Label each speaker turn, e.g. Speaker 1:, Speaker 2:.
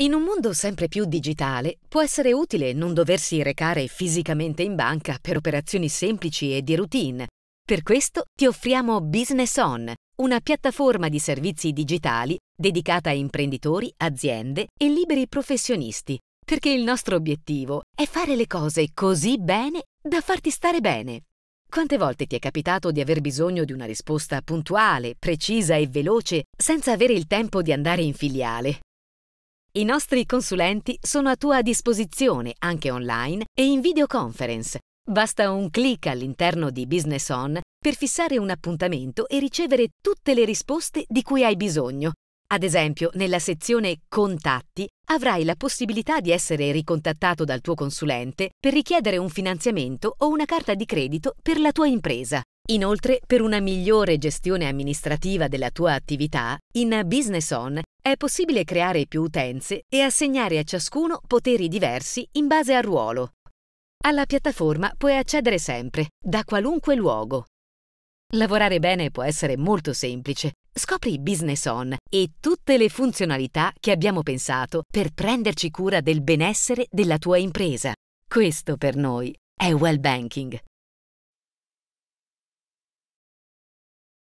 Speaker 1: In un mondo sempre più digitale può essere utile non doversi recare fisicamente in banca per operazioni semplici e di routine. Per questo ti offriamo Business On, una piattaforma di servizi digitali dedicata a imprenditori, aziende e liberi professionisti, perché il nostro obiettivo è fare le cose così bene da farti stare bene. Quante volte ti è capitato di aver bisogno di una risposta puntuale, precisa e veloce senza avere il tempo di andare in filiale i nostri consulenti sono a tua disposizione anche online e in videoconference. Basta un clic all'interno di Business On per fissare un appuntamento e ricevere tutte le risposte di cui hai bisogno. Ad esempio, nella sezione Contatti avrai la possibilità di essere ricontattato dal tuo consulente per richiedere un finanziamento o una carta di credito per la tua impresa. Inoltre, per una migliore gestione amministrativa della tua attività, in Business On è possibile creare più utenze e assegnare a ciascuno poteri diversi in base al ruolo. Alla piattaforma puoi accedere sempre, da qualunque luogo. Lavorare bene può essere molto semplice. Scopri Business On e tutte le funzionalità che abbiamo pensato per prenderci cura del benessere della tua impresa. Questo per noi è Well Banking.